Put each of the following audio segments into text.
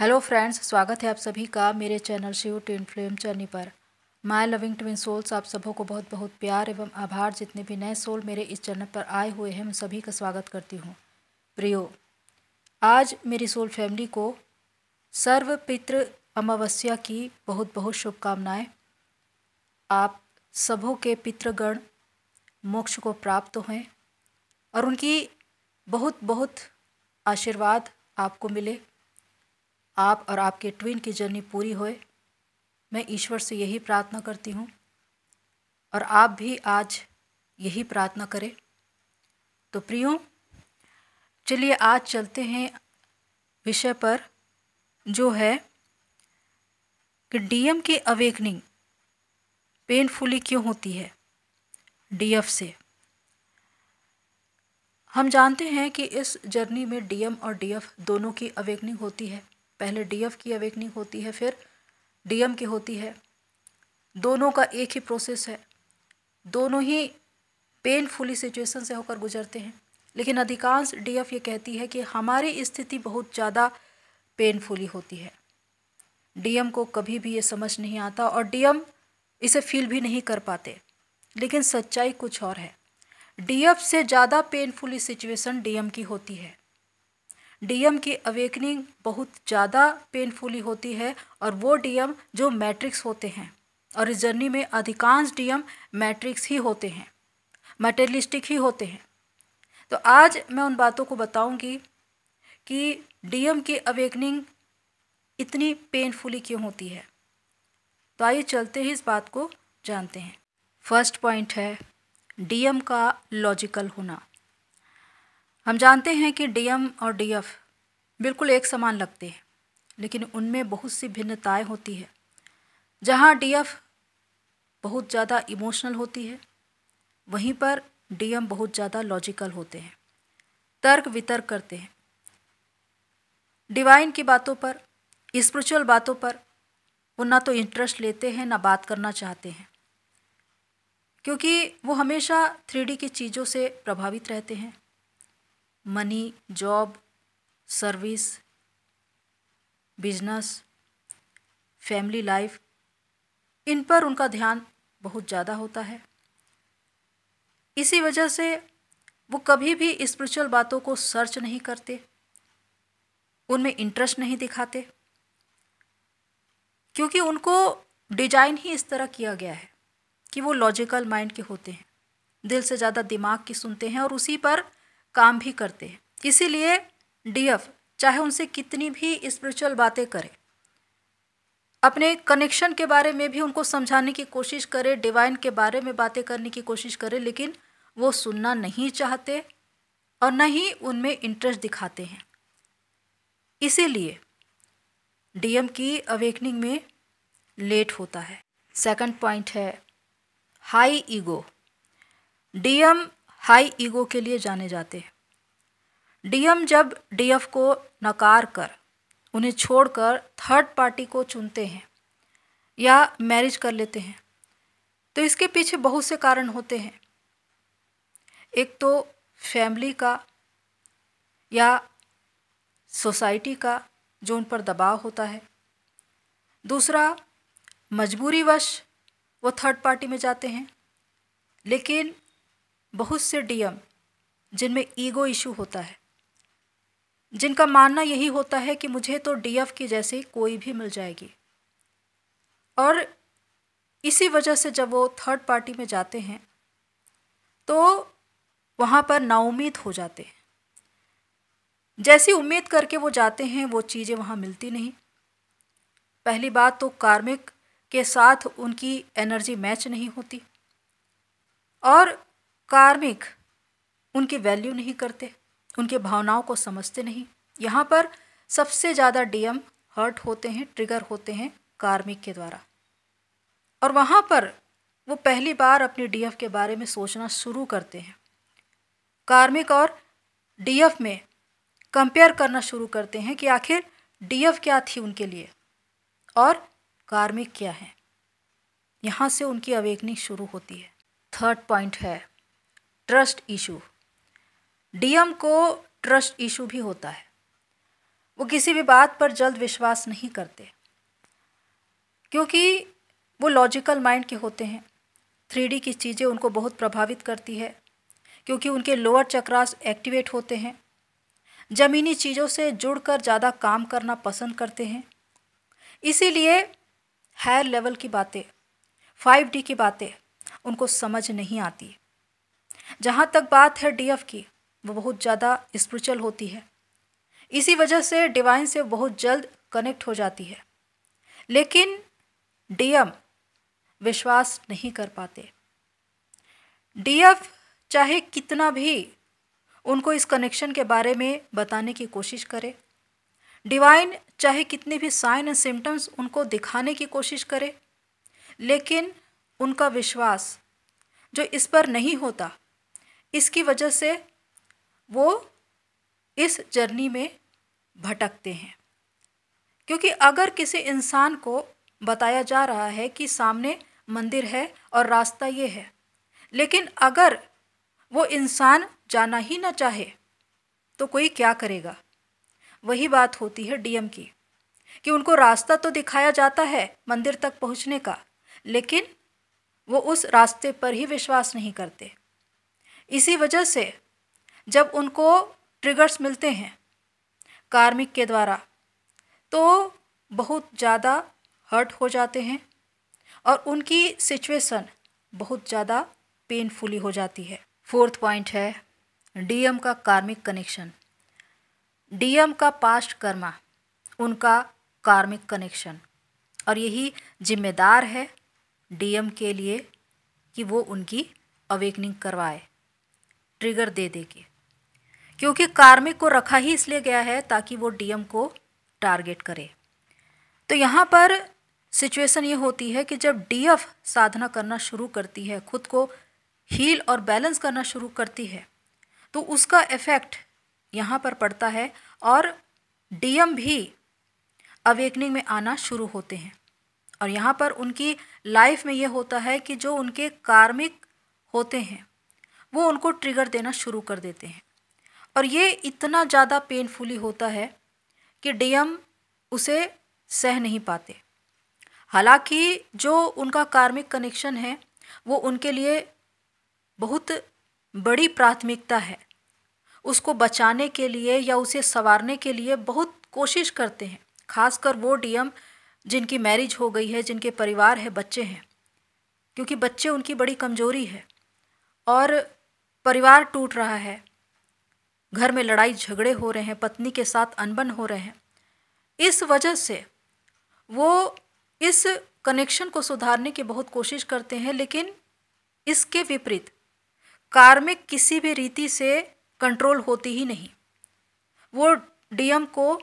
hello friends स्वागत है आप सभी का मेरे channel Shiv twin flame journey पर माय लविंग ट्विन सोल्स आप सबों को बहुत बहुत प्यार एवं आभार जितने भी नए सोल मेरे इस चैनल पर आए हुए हैं उन सभी का स्वागत करती हूँ प्रियो आज मेरी सोल फैमिली को सर्व पितृ अमावस्या की बहुत बहुत शुभकामनाएं आप सबों के पितृगण मोक्ष को प्राप्त हों और उनकी बहुत बहुत आशीर्वाद आपको मिले आप और आपके ट्विन की जर्नी पूरी होए मैं ईश्वर से यही प्रार्थना करती हूँ और आप भी आज यही प्रार्थना करें तो प्रियो चलिए आज चलते हैं विषय पर जो है कि डीएम की अवेकनिंग पेनफुली क्यों होती है डीएफ से हम जानते हैं कि इस जर्नी में डीएम और डीएफ दोनों की अवेकनिंग होती है पहले डीएफ की अवेकनिंग होती है फिर डीएम की होती है दोनों का एक ही प्रोसेस है दोनों ही पेनफुली सिचुएशन से होकर गुजरते हैं लेकिन अधिकांश डीएफ ये कहती है कि हमारी स्थिति बहुत ज़्यादा पेनफुली होती है डीएम को कभी भी ये समझ नहीं आता और डीएम इसे फील भी नहीं कर पाते लेकिन सच्चाई कुछ और है डीएफ से ज़्यादा पेनफुल सिचुएशन डीएम की होती है डीएम की अवेकनिंग बहुत ज़्यादा पेनफुली होती है और वो डीएम जो मैट्रिक्स होते हैं और इस जर्नी में अधिकांश डीएम मैट्रिक्स ही होते हैं मटेरियलिस्टिक ही होते हैं तो आज मैं उन बातों को बताऊंगी कि डीएम की अवेकनिंग इतनी पेनफुली क्यों होती है तो आइए चलते ही इस बात को जानते हैं फर्स्ट पॉइंट है डीएम का लॉजिकल होना हम जानते हैं कि डीएम और डीएफ बिल्कुल एक समान लगते हैं लेकिन उनमें बहुत सी भिन्नताएं होती है जहाँ डीएफ बहुत ज़्यादा इमोशनल होती है वहीं पर डीएम बहुत ज़्यादा लॉजिकल होते हैं तर्क वितर्क करते हैं डिवाइन की बातों पर स्पिरिचुअल बातों पर वो ना तो इंटरेस्ट लेते हैं ना बात करना चाहते हैं क्योंकि वो हमेशा थ्री की चीज़ों से प्रभावित रहते हैं money job service business family life इन पर उनका ध्यान बहुत ज़्यादा होता है इसी वजह से वो कभी भी स्पिरिचुअल बातों को सर्च नहीं करते उनमें इंटरेस्ट नहीं दिखाते क्योंकि उनको डिजाइन ही इस तरह किया गया है कि वो लॉजिकल माइंड के होते हैं दिल से ज़्यादा दिमाग की सुनते हैं और उसी पर काम भी करते हैं इसीलिए डीएफ चाहे उनसे कितनी भी स्पिरिचुअल बातें करें अपने कनेक्शन के बारे में भी उनको समझाने की कोशिश करें डिवाइन के बारे में बातें करने की कोशिश करें लेकिन वो सुनना नहीं चाहते और न ही उनमें इंटरेस्ट दिखाते हैं इसीलिए डीएम की अवेकनिंग में लेट होता है सेकंड पॉइंट है high ego DM high ego के लिए जाने जाते हैं डीएम जब डीएफ को नकार कर उन्हें छोड़कर थर्ड पार्टी को चुनते हैं या मैरिज कर लेते हैं तो इसके पीछे बहुत से कारण होते हैं एक तो फैमिली का या सोसाइटी का जो उन पर दबाव होता है दूसरा मजबूरीवश वो थर्ड पार्टी में जाते हैं लेकिन बहुत से डीएम जिनमें ईगो इशू होता है जिनका मानना यही होता है कि मुझे तो डीएफ की जैसे कोई भी मिल जाएगी और इसी वजह से जब वो थर्ड पार्टी में जाते हैं तो वहाँ पर नाउमीद हो जाते हैं जैसी उम्मीद करके वो जाते हैं वो चीज़ें वहाँ मिलती नहीं पहली बात तो कार्मिक के साथ उनकी एनर्जी मैच नहीं होती और कार्मिक उनकी वैल्यू नहीं करते उनके भावनाओं को समझते नहीं यहाँ पर सबसे ज़्यादा डीएम हर्ट होते हैं ट्रिगर होते हैं कार्मिक के द्वारा और वहाँ पर वो पहली बार अपने डीएफ के बारे में सोचना शुरू करते हैं कार्मिक और डीएफ में कंपेयर करना शुरू करते हैं कि आखिर डीएफ क्या थी उनके लिए और कार्मिक क्या हैं यहाँ से उनकी अवेकनिंग शुरू होती है थर्ड पॉइंट है ट्रस्ट इशू डीएम को ट्रस्ट इशू भी होता है वो किसी भी बात पर जल्द विश्वास नहीं करते क्योंकि वो लॉजिकल माइंड के होते हैं थ्री की चीज़ें उनको बहुत प्रभावित करती है क्योंकि उनके लोअर चक्रास एक्टिवेट होते हैं ज़मीनी चीज़ों से जुड़कर ज़्यादा काम करना पसंद करते हैं इसीलिए हायर लेवल की बातें फाइव डी की बातें उनको समझ नहीं आती जहाँ तक बात है डी एफ की वो बहुत ज़्यादा स्पिरिचुअल होती है इसी वजह से डिवाइन से बहुत जल्द कनेक्ट हो जाती है लेकिन डी एम विश्वास नहीं कर पाते डी एफ चाहे कितना भी उनको इस कनेक्शन के बारे में बताने की कोशिश करे डिवाइन चाहे कितने भी साइन एंड सिम्टम्स उनको दिखाने की कोशिश करें लेकिन उनका विश्वास जो इस पर नहीं होता इसकी वजह से वो इस जर्नी में भटकते हैं क्योंकि अगर किसी इंसान को बताया जा रहा है कि सामने मंदिर है और रास्ता ये है लेकिन अगर वो इंसान जाना ही ना चाहे तो कोई क्या करेगा वही बात होती है डीएम की कि उनको रास्ता तो दिखाया जाता है मंदिर तक पहुंचने का लेकिन वो उस रास्ते पर ही विश्वास नहीं करते इसी वजह से जब उनको ट्रिगर्स मिलते हैं कार्मिक के द्वारा तो बहुत ज़्यादा हर्ट हो जाते हैं और उनकी सिचुएशन बहुत ज़्यादा पेनफुली हो जाती है फोर्थ पॉइंट है डीएम का कार्मिक कनेक्शन डीएम का पास्ट कर्मा उनका कार्मिक कनेक्शन और यही जिम्मेदार है डीएम के लिए कि वो उनकी अवेकनिंग करवाए ट्रिगर दे दे के क्योंकि कार्मिक को रखा ही इसलिए गया है ताकि वो डीएम को टारगेट करे तो यहाँ पर सिचुएशन ये होती है कि जब डीएफ साधना करना शुरू करती है खुद को हील और बैलेंस करना शुरू करती है तो उसका इफ़ेक्ट यहाँ पर पड़ता है और डीएम भी अवेकनिंग में आना शुरू होते हैं और यहाँ पर उनकी लाइफ में ये होता है कि जो उनके कार्मिक होते हैं वो उनको ट्रिगर देना शुरू कर देते हैं और ये इतना ज़्यादा पेनफुली होता है कि डीएम उसे सह नहीं पाते हालांकि जो उनका कार्मिक कनेक्शन है वो उनके लिए बहुत बड़ी प्राथमिकता है उसको बचाने के लिए या उसे संवारने के लिए बहुत कोशिश करते हैं खासकर वो डीएम जिनकी मैरिज हो गई है जिनके परिवार है बच्चे हैं क्योंकि बच्चे उनकी बड़ी कमजोरी है और परिवार टूट रहा है घर में लड़ाई झगड़े हो रहे हैं पत्नी के साथ अनबन हो रहे हैं इस वजह से वो इस कनेक्शन को सुधारने की बहुत कोशिश करते हैं लेकिन इसके विपरीत कार्मिक किसी भी रीति से कंट्रोल होती ही नहीं वो डीएम को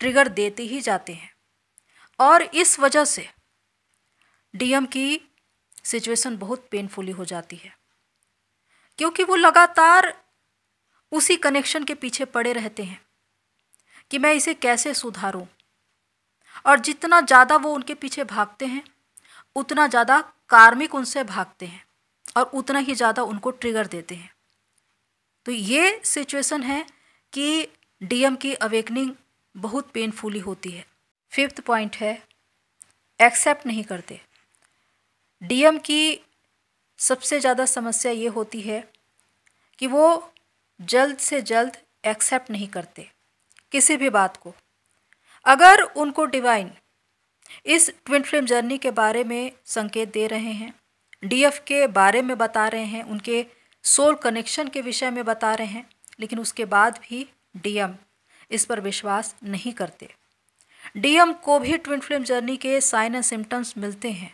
ट्रिगर देते ही जाते हैं और इस वजह से डीएम की सिचुएशन बहुत पेनफुली हो जाती है क्योंकि वो लगातार उसी कनेक्शन के पीछे पड़े रहते हैं कि मैं इसे कैसे सुधारूं और जितना ज़्यादा वो उनके पीछे भागते हैं उतना ज़्यादा कार्मिक उनसे भागते हैं और उतना ही ज़्यादा उनको ट्रिगर देते हैं तो ये सिचुएशन है कि डीएम की अवेकनिंग बहुत पेनफुली होती है फिफ्थ पॉइंट है एक्सेप्ट नहीं करते डीएम की सबसे ज़्यादा समस्या ये होती है कि वो जल्द से जल्द एक्सेप्ट नहीं करते किसी भी बात को अगर उनको डिवाइन इस ट्विन फिल्म जर्नी के बारे में संकेत दे रहे हैं डीएफ के बारे में बता रहे हैं उनके सोल कनेक्शन के विषय में बता रहे हैं लेकिन उसके बाद भी डीएम इस पर विश्वास नहीं करते डीएम को भी ट्विन फ्लेम जर्नी के साइन एंड सिम्टम्स मिलते हैं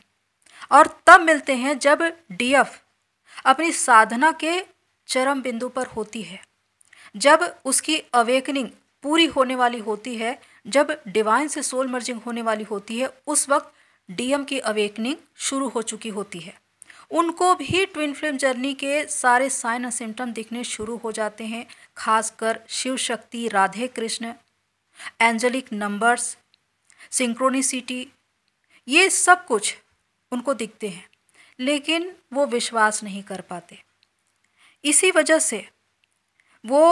और तब मिलते हैं जब डीएफ अपनी साधना के चरम बिंदु पर होती है जब उसकी अवेकनिंग पूरी होने वाली होती है जब डिवाइन से सोल मर्जिंग होने वाली होती है उस वक्त डीएम की अवेकनिंग शुरू हो चुकी होती है उनको भी ट्विन फ्लेम जर्नी के सारे साइन और सिम्टम दिखने शुरू हो जाते हैं खासकर Shiv Shakti Radhe Krishna angelic numbers synchronicity ये सब कुछ उनको दिखते हैं लेकिन वो विश्वास नहीं कर पाते इसी वजह से वो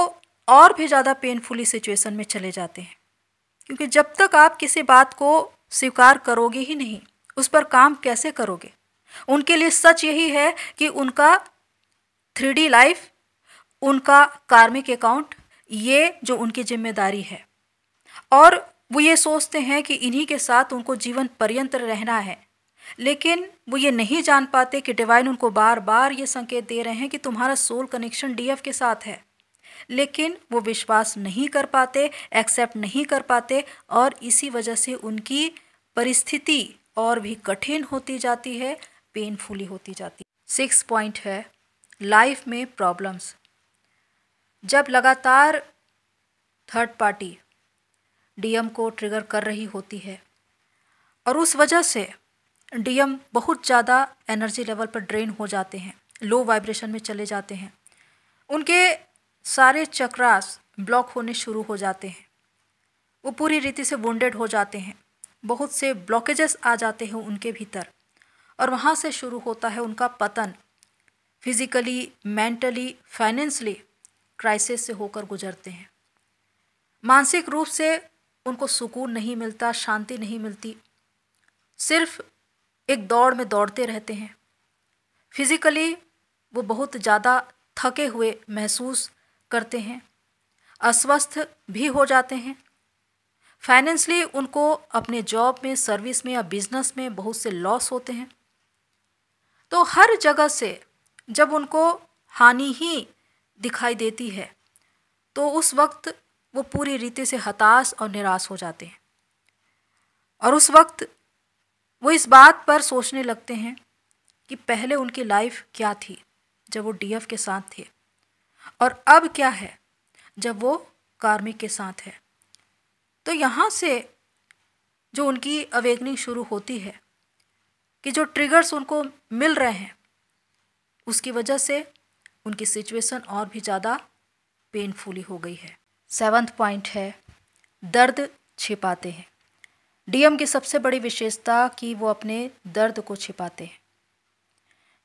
और भी ज़्यादा पेनफुली सिचुएशन में चले जाते हैं क्योंकि जब तक आप किसी बात को स्वीकार करोगे ही नहीं उस पर काम कैसे करोगे उनके लिए सच यही है कि उनका थ्री लाइफ उनका कार्मिक अकाउंट ये जो उनकी जिम्मेदारी है और वो ये सोचते हैं कि इन्हीं के साथ उनको जीवन पर्यंत रहना है लेकिन वो ये नहीं जान पाते कि डिवाइन उनको बार बार ये संकेत दे रहे हैं कि तुम्हारा सोल कनेक्शन डीएफ के साथ है लेकिन वो विश्वास नहीं कर पाते एक्सेप्ट नहीं कर पाते और इसी वजह से उनकी परिस्थिति और भी कठिन होती जाती है पेनफुली होती जाती सिक्स पॉइंट है लाइफ में प्रॉब्लम्स जब लगातार थर्ड पार्टी डीएम को ट्रिगर कर रही होती है और उस वजह से डीएम बहुत ज़्यादा एनर्जी लेवल पर ड्रेन हो जाते हैं लो वाइब्रेशन में चले जाते हैं उनके सारे चक्रास ब्लॉक होने शुरू हो जाते हैं वो पूरी रीति से वोंडेड हो जाते हैं बहुत से ब्लॉकेजेस आ जाते हैं उनके भीतर और वहाँ से शुरू होता है उनका पतन फिज़िकली मेंटली फाइनेंसली क्राइसिस से होकर गुजरते हैं मानसिक रूप से उनको सुकून नहीं मिलता शांति नहीं मिलती सिर्फ एक दौड़ में दौड़ते रहते हैं फिज़िकली वो बहुत ज़्यादा थके हुए महसूस करते हैं अस्वस्थ भी हो जाते हैं फाइनेंशली उनको अपने जॉब में सर्विस में या बिज़नेस में बहुत से लॉस होते हैं तो हर जगह से जब उनको हानि ही दिखाई देती है तो उस वक्त वो पूरी रीति से हताश और निराश हो जाते हैं और उस वक्त वो इस बात पर सोचने लगते हैं कि पहले उनकी लाइफ क्या थी जब वो डीएफ के साथ थे और अब क्या है जब वो कार्मिक के साथ है तो यहाँ से जो उनकी अवेकनिंग शुरू होती है कि जो ट्रिगर्स उनको मिल रहे हैं उसकी वजह से उनकी सिचुएशन और भी ज़्यादा पेनफुली हो गई है सेवन्थ पॉइंट है दर्द छिपाते हैं डीएम की सबसे बड़ी विशेषता कि वो अपने दर्द को छिपाते हैं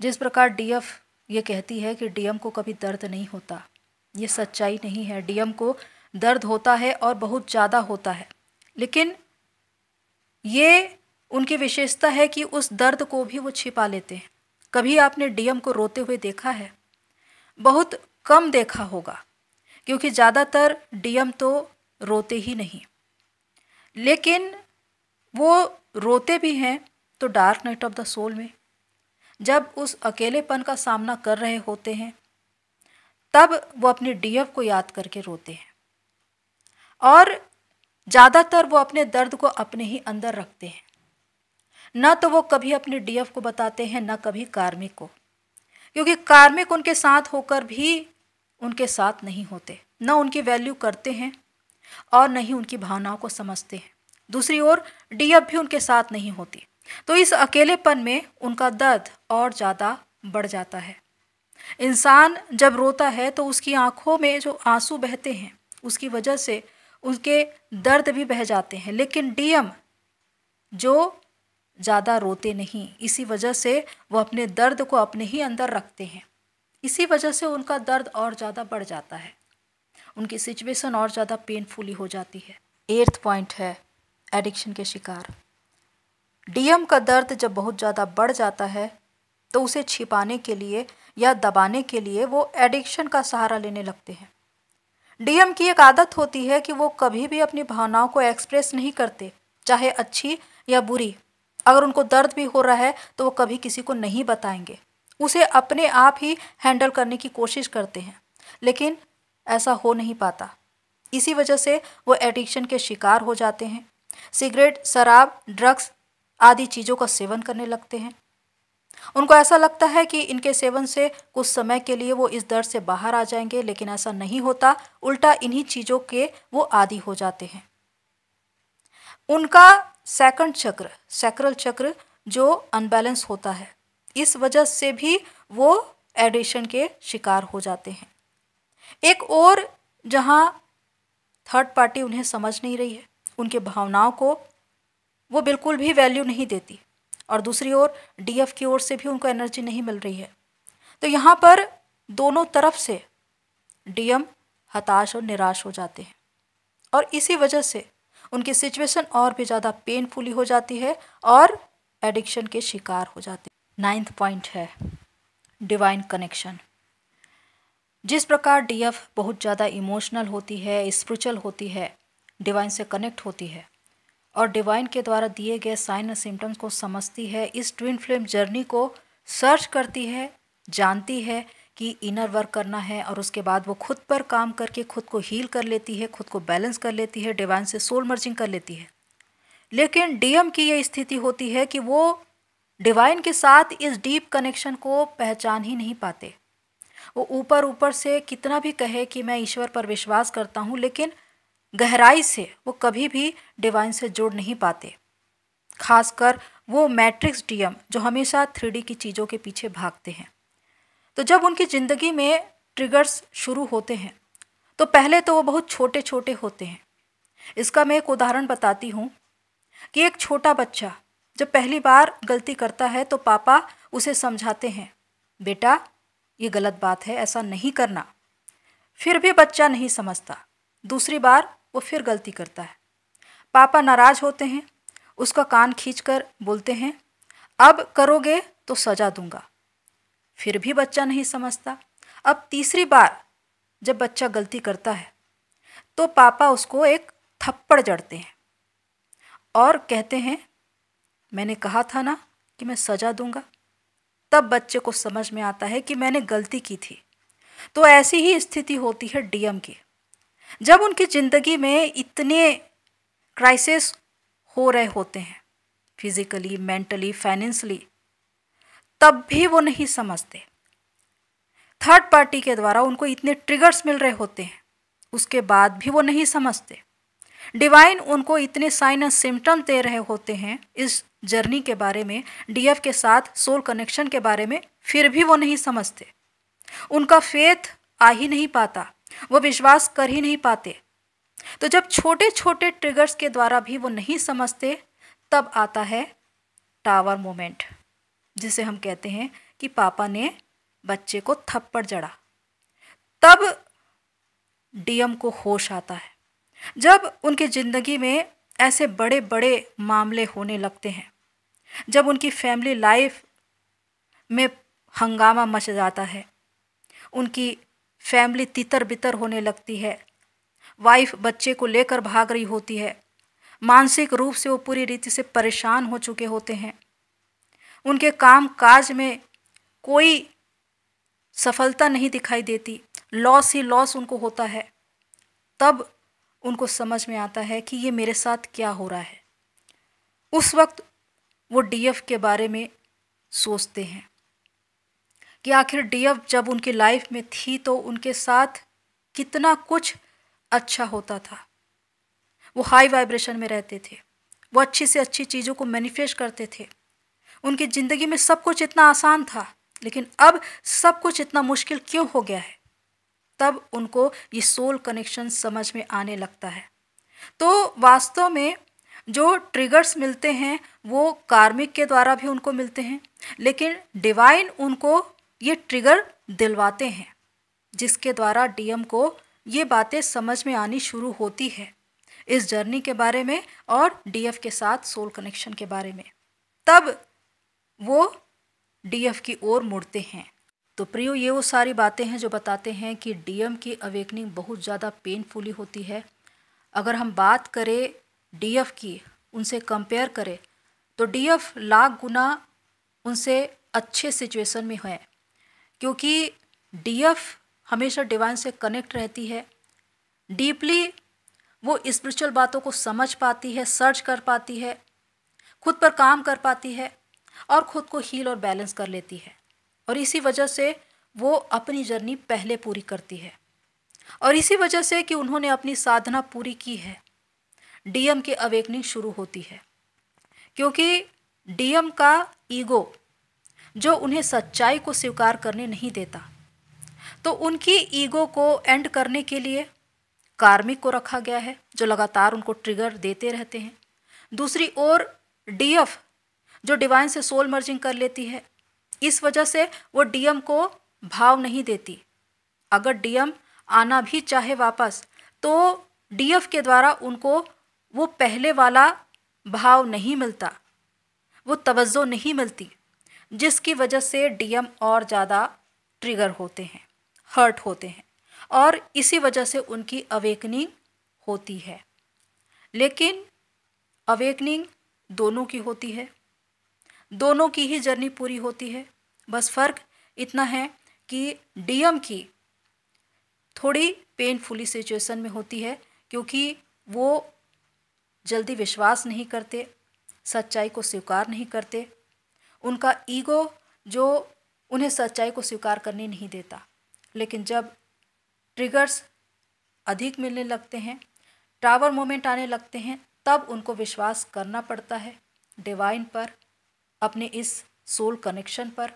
जिस प्रकार डीएफ ये कहती है कि डीएम को कभी दर्द नहीं होता ये सच्चाई नहीं है डीएम को दर्द होता है और बहुत ज़्यादा होता है लेकिन ये उनकी विशेषता है कि उस दर्द को भी वो छिपा लेते हैं कभी आपने डीएम को रोते हुए देखा है बहुत कम देखा होगा क्योंकि ज़्यादातर डीएम तो रोते ही नहीं लेकिन वो रोते भी हैं तो dark night of the soul में जब उस अकेलेपन का सामना कर रहे होते हैं तब वो अपने डीएम को याद करके रोते हैं और ज़्यादातर वो अपने दर्द को अपने ही अंदर रखते हैं ना तो वो कभी अपने डीएफ को बताते हैं ना कभी कार्मिक को क्योंकि कार्मिक उनके साथ होकर भी उनके साथ नहीं होते ना उनकी वैल्यू करते हैं और न ही उनकी भावनाओं को समझते हैं दूसरी ओर डीएफ भी उनके साथ नहीं होती तो इस अकेलेपन में उनका दर्द और ज़्यादा बढ़ जाता है इंसान जब रोता है तो उसकी आंखों में जो आंसू बहते हैं उसकी वजह से उसके दर्द भी बह जाते हैं लेकिन डीएम जो ज़्यादा रोते नहीं इसी वजह से वो अपने दर्द को अपने ही अंदर रखते हैं इसी वजह से उनका दर्द और ज़्यादा बढ़ जाता है उनकी सिचुएशन और ज़्यादा पेनफुली हो जाती है एर्थ पॉइंट है एडिक्शन के शिकार डीएम का दर्द जब बहुत ज़्यादा बढ़ जाता है तो उसे छिपाने के लिए या दबाने के लिए वो एडिक्शन का सहारा लेने लगते हैं डीएम की एक आदत होती है कि वो कभी भी अपनी भावनाओं को एक्सप्रेस नहीं करते चाहे अच्छी या बुरी अगर उनको दर्द भी हो रहा है तो वो कभी किसी को नहीं बताएंगे उसे अपने आप ही हैंडल करने की कोशिश करते हैं लेकिन ऐसा हो नहीं पाता इसी वजह से वो एडिक्शन के शिकार हो जाते हैं सिगरेट शराब ड्रग्स आदि चीज़ों का सेवन करने लगते हैं उनको ऐसा लगता है कि इनके सेवन से कुछ समय के लिए वो इस दर्द से बाहर आ जाएंगे लेकिन ऐसा नहीं होता उल्टा इन्हीं चीज़ों के वो आदि हो जाते हैं उनका सेकंड चक्र सैक्रल चक्र जो अनबैलेंस होता है इस वजह से भी वो एडिशन के शिकार हो जाते हैं एक और जहाँ थर्ड पार्टी उन्हें समझ नहीं रही है उनके भावनाओं को वो बिल्कुल भी वैल्यू नहीं देती और दूसरी ओर डीएफ की ओर से भी उनको एनर्जी नहीं मिल रही है तो यहाँ पर दोनों तरफ से डीएम हताश और निराश हो जाते हैं और इसी वजह से उनकी सिचुएशन और भी ज़्यादा पेनफुली हो जाती है और एडिक्शन के शिकार हो जाते हैं नाइन्थ पॉइंट है डिवाइन कनेक्शन जिस प्रकार डीएफ बहुत ज़्यादा इमोशनल होती है स्पिरिचुअल होती है डिवाइन से कनेक्ट होती है और डिवाइन के द्वारा दिए गए साइन और सिम्टम्स को समझती है इस ट्विन फ्लेम जर्नी को सर्च करती है जानती है कि इनर वर्क करना है और उसके बाद वो खुद पर काम करके खुद को हील कर लेती है खुद को बैलेंस कर लेती है डिवाइन से सोल मर्जिंग कर लेती है लेकिन डीएम की ये स्थिति होती है कि वो डिवाइन के साथ इस डीप कनेक्शन को पहचान ही नहीं पाते वो ऊपर ऊपर से कितना भी कहे कि मैं ईश्वर पर विश्वास करता हूँ लेकिन गहराई से वो कभी भी डिवाइन से जुड़ नहीं पाते खासकर वो मैट्रिक्स डीएम जो हमेशा थ्री की चीज़ों के पीछे भागते हैं तो जब उनकी ज़िंदगी में ट्रिगर्स शुरू होते हैं तो पहले तो वो बहुत छोटे छोटे होते हैं इसका मैं एक उदाहरण बताती हूँ कि एक छोटा बच्चा जब पहली बार गलती करता है तो पापा उसे समझाते हैं बेटा ये गलत बात है ऐसा नहीं करना फिर भी बच्चा नहीं समझता दूसरी बार वो फिर गलती करता है पापा नाराज़ होते हैं उसका कान खींच कर बोलते हैं अब करोगे तो सजा दूंगा फिर भी बच्चा नहीं समझता अब तीसरी बार जब बच्चा गलती करता है तो पापा उसको एक थप्पड़ जड़ते हैं और कहते हैं मैंने कहा था ना कि मैं सजा दूंगा तब बच्चे को समझ में आता है कि मैंने गलती की थी तो ऐसी ही स्थिति होती है डीएम की जब उनकी ज़िंदगी में इतने क्राइसिस हो रहे होते हैं फिज़िकली मेंटली फाइनेंशली तब भी वो नहीं समझते थर्ड पार्टी के द्वारा उनको इतने ट्रिगर्स मिल रहे होते हैं उसके बाद भी वो नहीं समझते डिवाइन उनको इतने साइन एंड सिम्टम दे रहे होते हैं इस जर्नी के बारे में डीएफ के साथ सोल कनेक्शन के बारे में फिर भी वो नहीं समझते उनका फेथ आ ही नहीं पाता वो विश्वास कर ही नहीं पाते तो जब छोटे छोटे ट्रिगर्स के द्वारा भी वो नहीं समझते तब आता है टावर मोमेंट जिसे हम कहते हैं कि पापा ने बच्चे को थप्पड़ जड़ा तब डीएम को होश आता है जब उनकी ज़िंदगी में ऐसे बड़े बड़े मामले होने लगते हैं जब उनकी फैमिली लाइफ में हंगामा मच जाता है उनकी फैमिली तितर बितर होने लगती है वाइफ बच्चे को लेकर भाग रही होती है मानसिक रूप से वो पूरी रीति से परेशान हो चुके होते हैं उनके काम काज में कोई सफलता नहीं दिखाई देती लॉस ही लॉस उनको होता है तब उनको समझ में आता है कि ये मेरे साथ क्या हो रहा है उस वक्त वो डीएफ के बारे में सोचते हैं कि आखिर डीएफ जब उनकी लाइफ में थी तो उनके साथ कितना कुछ अच्छा होता था वो हाई वाइब्रेशन में रहते थे वो अच्छी से अच्छी चीज़ों को मैनिफेस्ट करते थे उनकी ज़िंदगी में सब कुछ इतना आसान था लेकिन अब सब कुछ इतना मुश्किल क्यों हो गया है तब उनको ये सोल कनेक्शन समझ में आने लगता है तो वास्तव में जो ट्रिगर्स मिलते हैं वो कार्मिक के द्वारा भी उनको मिलते हैं लेकिन डिवाइन उनको ये ट्रिगर दिलवाते हैं जिसके द्वारा डीएम को ये बातें समझ में आनी शुरू होती है इस जर्नी के बारे में और डीएफ के साथ सोल कनेक्शन के बारे में तब वो डीएफ की ओर मुड़ते हैं तो प्रियो ये वो सारी बातें हैं जो बताते हैं कि डीएम की अवेकनिंग बहुत ज़्यादा पेनफुली होती है अगर हम बात करें डीएफ की उनसे कंपेयर करें तो डीएफ लाख गुना उनसे अच्छे सिचुएशन में है क्योंकि डीएफ हमेशा डिवाइन से कनेक्ट रहती है डीपली वो स्पिरिचुअल बातों को समझ पाती है सर्च कर पाती है खुद पर काम कर पाती है और ख़ुद को हील और बैलेंस कर लेती है और इसी वजह से वो अपनी जर्नी पहले पूरी करती है और इसी वजह से कि उन्होंने अपनी साधना पूरी की है डीएम की अवेकनिंग शुरू होती है क्योंकि डीएम का ईगो जो उन्हें सच्चाई को स्वीकार करने नहीं देता तो उनकी ईगो को एंड करने के लिए कार्मिक को रखा गया है जो लगातार उनको ट्रिगर देते रहते हैं दूसरी ओर डीएफ जो डिवाइन से सोल मर्जिंग कर लेती है इस वजह से वो डीएम को भाव नहीं देती अगर डीएम आना भी चाहे वापस तो डीएफ के द्वारा उनको वो पहले वाला भाव नहीं मिलता वो तवज्जो नहीं मिलती जिसकी वजह से डीएम और ज़्यादा ट्रिगर होते हैं हर्ट होते हैं और इसी वजह से उनकी अवेकनिंग होती है लेकिन अवेकनिंग दोनों की होती है दोनों की ही जर्नी पूरी होती है बस फ़र्क इतना है कि डीएम की थोड़ी पेनफुली सिचुएशन में होती है क्योंकि वो जल्दी विश्वास नहीं करते सच्चाई को स्वीकार नहीं करते उनका ईगो जो उन्हें सच्चाई को स्वीकार करने नहीं देता लेकिन जब ट्रिगर्स अधिक मिलने लगते हैं टावर मोमेंट आने लगते हैं तब उनको विश्वास करना पड़ता है डिवाइन पर अपने इस सोल कनेक्शन पर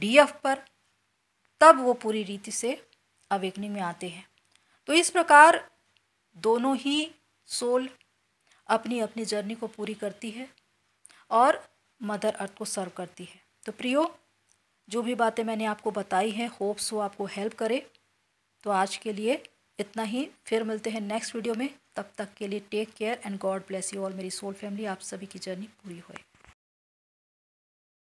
डीएफ पर तब वो पूरी रीति से अवेकनिंग में आते हैं तो इस प्रकार दोनों ही सोल अपनी अपनी जर्नी को पूरी करती है और मदर अर्थ को सर्व करती है तो प्रियो जो भी बातें मैंने आपको बताई हैं होप्स वो आपको हेल्प करे तो आज के लिए इतना ही फिर मिलते हैं नेक्स्ट वीडियो में तब तक के लिए take care and God bless you all मेरी सोल फैमिली आप सभी की जर्नी पूरी होए